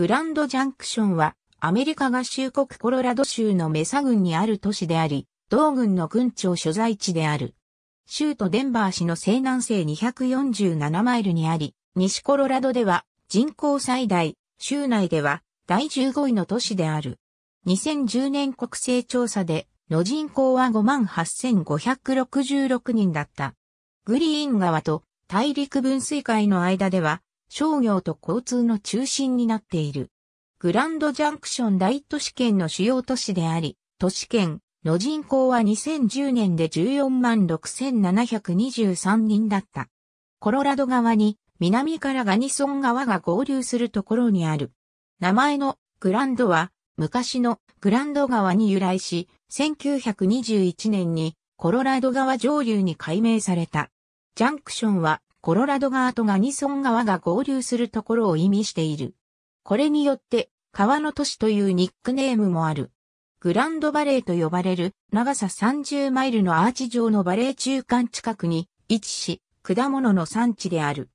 グランドジャンクションは、アメリカ合衆国コロラド州のメサ郡にある都市であり、同郡の郡庁所在地である。州都デンバー市の西南西247マイルにあり、西コロラドでは人口最大、州内では第15位の都市である。2010年国勢調査で、の人口は58,566人だった。グリーン川と大陸分水海の間では商業と交通の中心になっている。グランドジャンクション大都市圏の主要都市であり、都市圏の人口は2010年で14万6723人だった。コロラド川に南からガニソン川が合流するところにある。名前のグランドは昔のグランド川に由来し、1921年にコロラド川上流に改名された。ジャンクションはコロラド川とガニソン川が合流するところを意味している。これによって、川の都市というニックネームもある。グランドバレーと呼ばれる長さ30マイルのアーチ状のバレー中間近くに位置し、果物の産地である。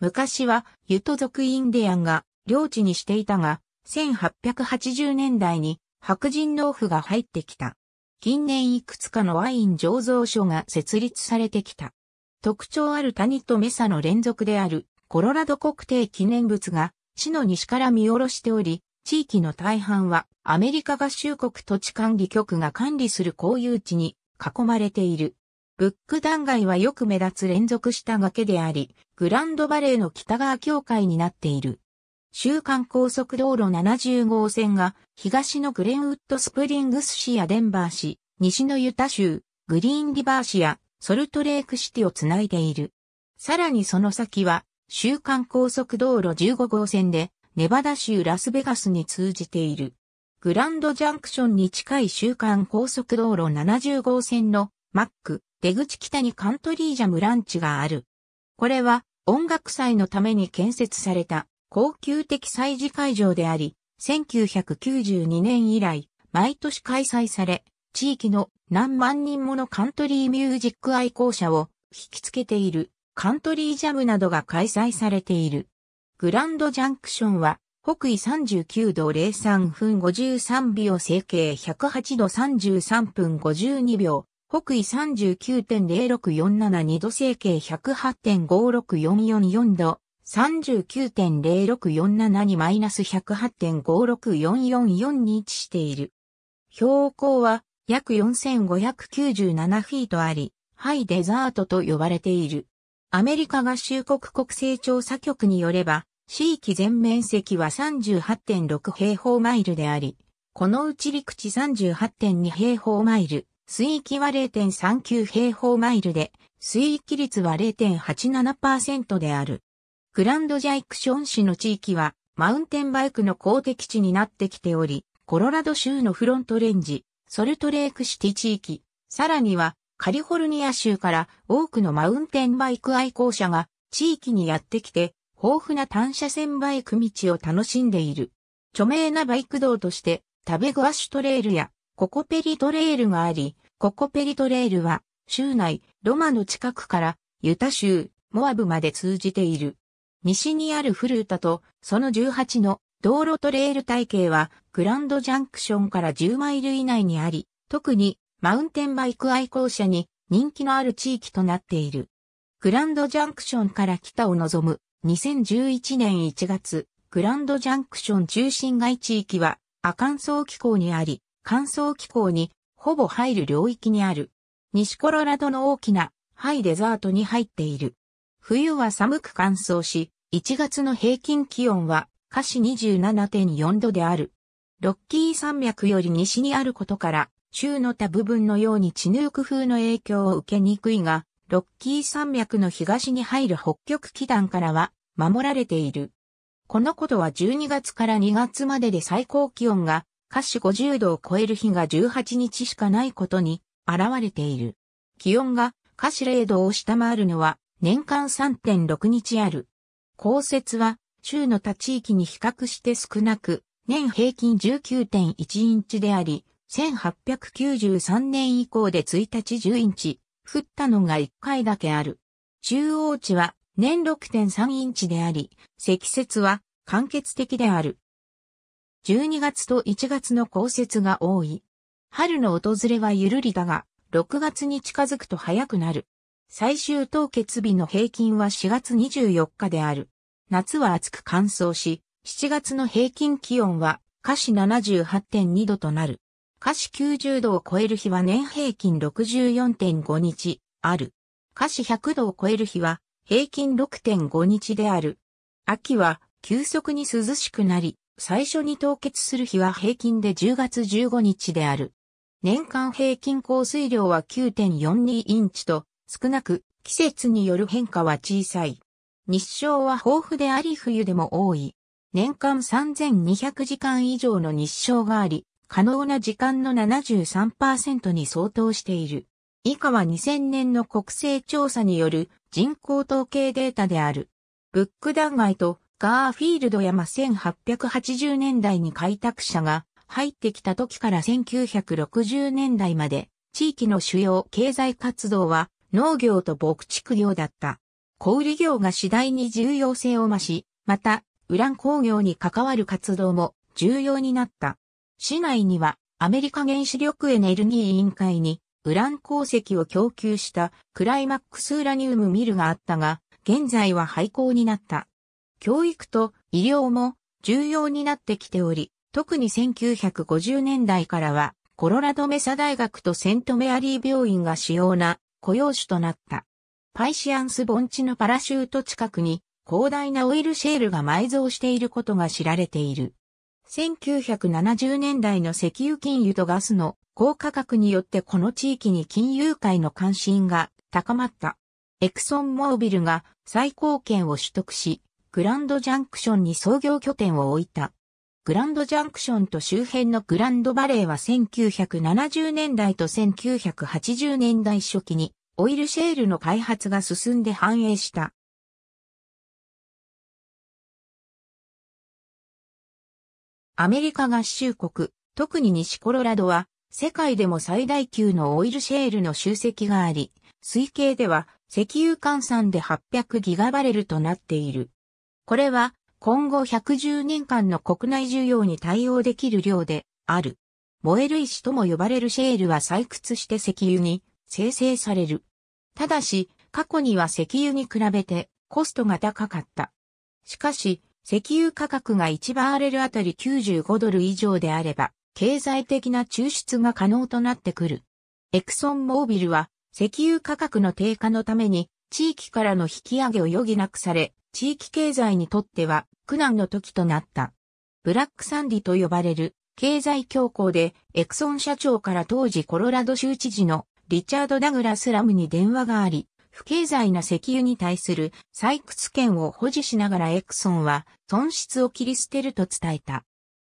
昔はユト族インディアンが領地にしていたが、1880年代に白人農夫が入ってきた。近年いくつかのワイン醸造所が設立されてきた。特徴ある谷とメサの連続であるコロラド国定記念物が市の西から見下ろしており、地域の大半はアメリカ合衆国土地管理局が管理する公有地に囲まれている。ブック断崖はよく目立つ連続した崖であり、グランドバレーの北側境界になっている。週間高速道路70号線が東のグレンウッドスプリングス市やデンバー市、西のユタ州、グリーンリバー市やソルトレークシティをつないでいる。さらにその先は、週間高速道路15号線で、ネバダ州ラスベガスに通じている。グランドジャンクションに近い週間高速道路70号線のマック、出口北にカントリージャムランチがある。これは音楽祭のために建設された高級的祭事会場であり、1992年以来毎年開催され、地域の何万人ものカントリーミュージック愛好者を引きつけているカントリージャムなどが開催されている。グランドジャンクションは北緯39度03分53秒整形108度33分52秒、北緯39.06472度整形108.56444度、39.0647にマイナス108.56444に位置している。標高は約4597フィートあり、ハイデザートと呼ばれている。アメリカ合衆国国勢調査局によれば、地域全面積は38.6平方マイルであり、このうち陸地38.2平方マイル、水域は0.39平方マイルで、水域率は0.87%である。グランドジャイクション市の地域は、マウンテンバイクの公的地になってきており、コロラド州のフロントレンジ、ソルトレークシティ地域、さらにはカリフォルニア州から多くのマウンテンバイク愛好者が地域にやってきて豊富な単車線バイク道を楽しんでいる。著名なバイク道としてタベグアシュトレールやココペリトレールがあり、ココペリトレールは州内ロマの近くからユタ州モアブまで通じている。西にあるフルータとその18の道路トレイル体系は、グランドジャンクションから10マイル以内にあり、特にマウンテンバイク愛好者に人気のある地域となっている。グランドジャンクションから北を望む2011年1月、グランドジャンクション中心街地域は、亜乾燥気候にあり、乾燥気候にほぼ入る領域にある。西コロラドの大きなハイデザートに入っている。冬は寒く乾燥し、1月の平均気温は華氏27.4度である。ロッキー山脈より西にあることから、州の他部分のようにチヌーク風の影響を受けにくいが、ロッキー山脈の東に入る北極気団からは守られている。このことは12月から2月までで最高気温が華氏50度を超える日が18日しかないことに現れている。気温が華氏0度を下回るのは年間3.6日ある。降雪は州の他地域に比較して少なく、年平均19.1インチであり、1893年以降で1日10インチ、降ったのが1回だけある。中央値は年6.3インチであり、積雪は間欠的である。12月と1月の降雪が多い。春の訪れはゆるりだが、6月に近づくと早くなる。最終凍結日の平均は4月24日である。夏は暑く乾燥し、7月の平均気温は、華氏78.2度となる。華氏90度を超える日は年平均64.5日、ある。華氏100度を超える日は、平均6.5日である。秋は、急速に涼しくなり、最初に凍結する日は平均で10月15日である。年間平均降水量は9.42インチと、少なく、季節による変化は小さい。日照は豊富であり冬でも多い。年間3200時間以上の日照があり、可能な時間の73%に相当している。以下は2000年の国勢調査による人口統計データである。ブック断崖とガーフィールド山1880年代に開拓者が入ってきた時から1960年代まで地域の主要経済活動は農業と牧畜業だった。小売業が次第に重要性を増し、また、ウラン工業に関わる活動も重要になった。市内には、アメリカ原子力エネルギー委員会に、ウラン鉱石を供給したクライマックスウラニウムミルがあったが、現在は廃校になった。教育と医療も重要になってきており、特に1950年代からは、コロラドメサ大学とセントメアリー病院が主要な雇用種となった。パイシアンス盆地のパラシュート近くに広大なオイルシェールが埋蔵していることが知られている。1970年代の石油金油とガスの高価格によってこの地域に金融界の関心が高まった。エクソンモービルが最高権を取得し、グランドジャンクションに創業拠点を置いた。グランドジャンクションと周辺のグランドバレーは1970年代と1980年代初期にオイルシェールの開発が進んで繁栄した。アメリカ合衆国、特に西コロラドは、世界でも最大級のオイルシェールの集積があり、推計では石油換算で800ギガバレルとなっている。これは今後110年間の国内需要に対応できる量である。燃える石とも呼ばれるシェールは採掘して石油に生成される。ただし、過去には石油に比べてコストが高かった。しかし、石油価格が1バーレルあたり95ドル以上であれば、経済的な抽出が可能となってくる。エクソンモービルは、石油価格の低下のために、地域からの引き上げを余儀なくされ、地域経済にとっては苦難の時となった。ブラックサンディと呼ばれる経済恐慌で、エクソン社長から当時コロラド州知事のリチャード・ダグラス・ラムに電話があり、不経済な石油に対する採掘権を保持しながらエクソンは損失を切り捨てると伝えた。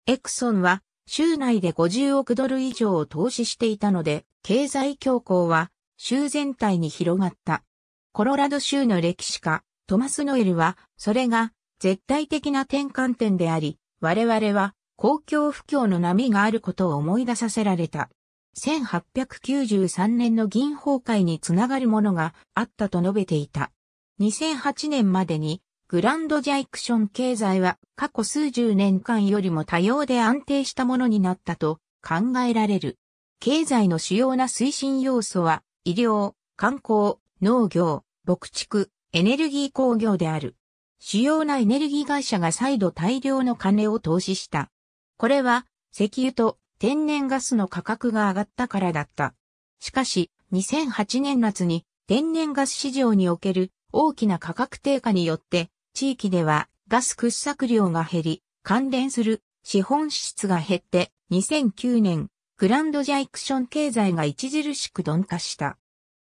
エクソンは州内で50億ドル以上を投資していたので、経済恐慌は州全体に広がった。コロラド州の歴史家、トマス・ノエルは、それが絶対的な転換点であり、我々は公共不況の波があることを思い出させられた。1893年の銀崩壊につながるものがあったと述べていた。2008年までにグランドジャイクション経済は過去数十年間よりも多様で安定したものになったと考えられる。経済の主要な推進要素は医療、観光、農業、牧畜、エネルギー工業である。主要なエネルギー会社が再度大量の金を投資した。これは石油と天然ガスの価格が上がったからだった。しかし、2008年夏に天然ガス市場における大きな価格低下によって、地域ではガス掘削量が減り、関連する資本支出が減って、2009年、グランドジャイクション経済が著しく鈍化した。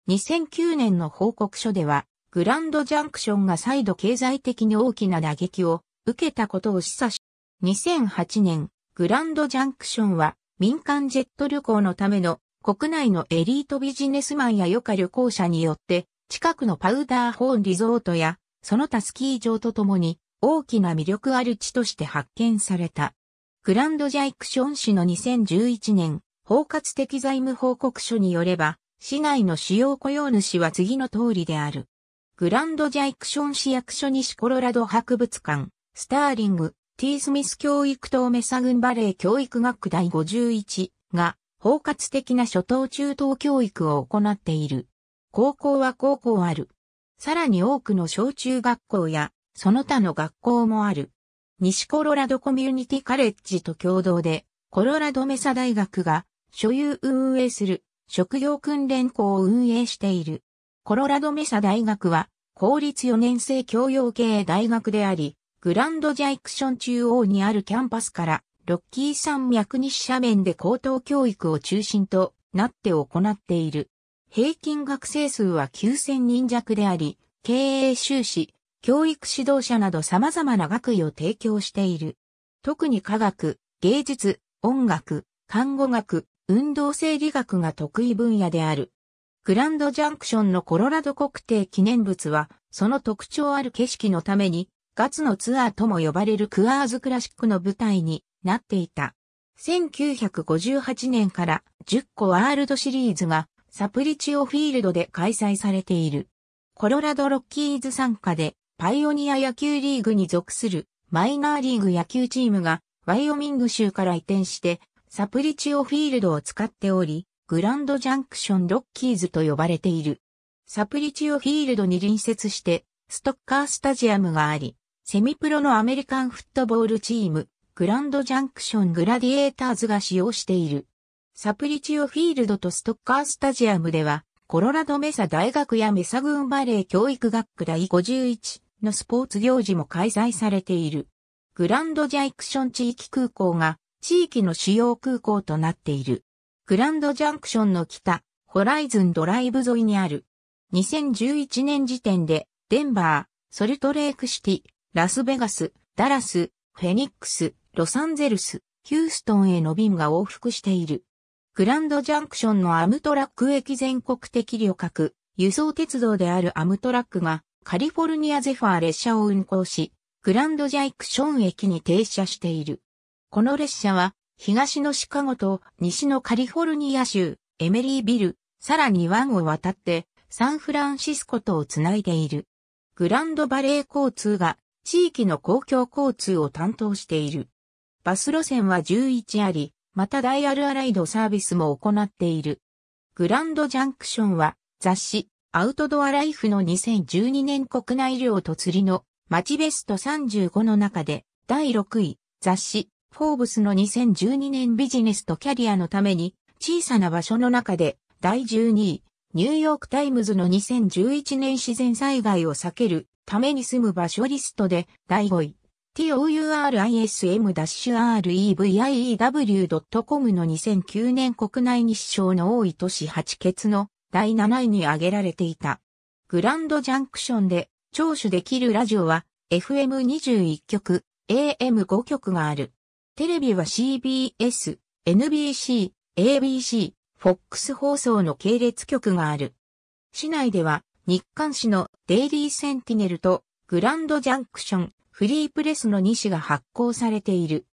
2009年の報告書では、グランドジャンクションが再度経済的に大きな打撃を受けたことを示唆し、2008年、グランドジャンクションは民間ジェット旅行のための国内のエリートビジネスマンや余暇旅行者によって近くのパウダーホーンリゾートやその他スキー場とともに大きな魅力ある地として発見された。グランドジャイクション市の2011年包括的財務報告書によれば市内の主要雇用主は次の通りである。グランドジャイクション市役所西コロラド博物館、スターリング、T. スミス教育等メサ郡バレー教育学第51が包括的な初等中等教育を行っている。高校は高校ある。さらに多くの小中学校やその他の学校もある。西コロラドコミュニティカレッジと共同でコロラドメサ大学が所有運営する職業訓練校を運営している。コロラドメサ大学は公立4年生教養系大学であり、グランドジャイクション中央にあるキャンパスから、ロッキー山脈西斜面で高等教育を中心となって行っている。平均学生数は9000人弱であり、経営収支、教育指導者など様々な学位を提供している。特に科学、芸術、音楽、看護学、運動生理学が得意分野である。グランドジャンクションのコロラド国定記念物は、その特徴ある景色のために、ガツのツアーとも呼ばれるクアーズクラシックの舞台になっていた。1958年から10個ワールドシリーズがサプリチオフィールドで開催されている。コロラドロッキーズ参加でパイオニア野球リーグに属するマイナーリーグ野球チームがワイオミング州から移転してサプリチオフィールドを使っており、グランドジャンクションロッキーズと呼ばれている。サプリチオフィールドに隣接してストッカースタジアムがあり、セミプロのアメリカンフットボールチーム、グランドジャンクショングラディエーターズが使用している。サプリチオフィールドとストッカースタジアムでは、コロラドメサ大学やメサン・バレー教育学区第51のスポーツ行事も開催されている。グランドジャンクション地域空港が地域の主要空港となっている。グランドジャンクションの北、ホライズンドライブ沿いにある。2011年時点で、デンバー、ソルトレークシティ、ラスベガス、ダラス、フェニックス、ロサンゼルス、ヒューストンへの便が往復している。グランドジャンクションのアムトラック駅全国的旅客、輸送鉄道であるアムトラックがカリフォルニアゼファー列車を運行し、グランドジャイクション駅に停車している。この列車は東のシカゴと西のカリフォルニア州、エメリービル、さらに湾を渡ってサンフランシスコとをつないでいる。グランドバレー交通が地域の公共交通を担当している。バス路線は11あり、またダイヤルアライドサービスも行っている。グランドジャンクションは雑誌アウトドアライフの2012年国内旅行と釣りの街ベスト35の中で第6位雑誌フォーブスの2012年ビジネスとキャリアのために小さな場所の中で第12位ニューヨークタイムズの2011年自然災害を避けるために住む場所リストで第5位 t o u r i s m r e v i e e c o m の2009年国内日照の多い都市8ツの第7位に挙げられていた。グランドジャンクションで聴取できるラジオは FM21 局、AM5 局がある。テレビは CBS、NBC、ABC、FOX 放送の系列局がある。市内では日刊紙のデイリーセンティネルとグランドジャンクション、フリープレスの2紙が発行されている。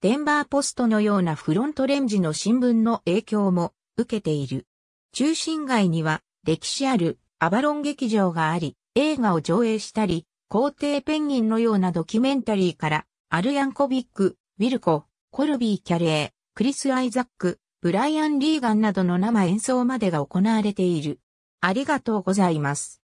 デンバーポストのようなフロントレンジの新聞の影響も受けている。中心街には歴史あるアバロン劇場があり、映画を上映したり、皇帝ペンギンのようなドキュメンタリーから、アルヤンコビック、ウィルコ、コルビー・キャレー、クリス・アイザック、ブライアン・リーガンなどの生演奏までが行われている。ありがとうございます。